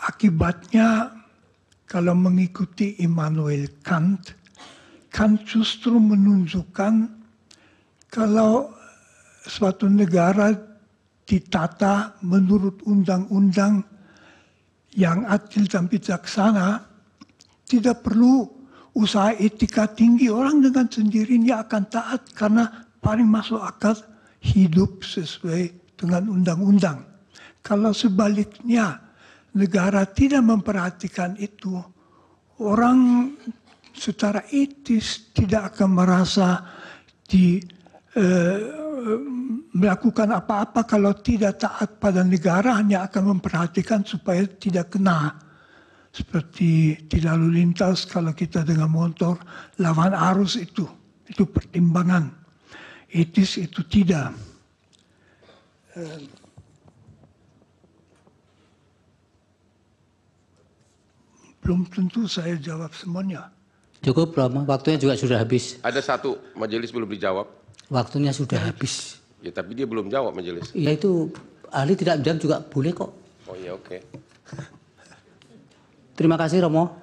Akibatnya kalau mengikuti Immanuel Kant, Kant justru menunjukkan kalau suatu negara ditata menurut undang-undang yang adil dan bijaksana, tidak perlu usaha etika tinggi. Orang dengan sendirinya akan taat karena paling masuk akal hidup sesuai dengan undang-undang. Kalau sebaliknya, negara tidak memperhatikan itu, orang secara etis tidak akan merasa di eh, melakukan apa-apa kalau tidak taat pada negara hanya akan memperhatikan supaya tidak kena seperti di lalu lintas kalau kita dengan motor lawan arus itu itu pertimbangan etis itu tidak. Eh, belum tentu saya jawab semuanya. Cukup lama, waktunya juga sudah habis. Ada satu majelis belum dijawab. Waktunya sudah habis. Ya tapi dia belum jawab majelis. Ya itu ahli tidak menjawab juga boleh kok. Oh iya oke. Okay. Terima kasih Romo.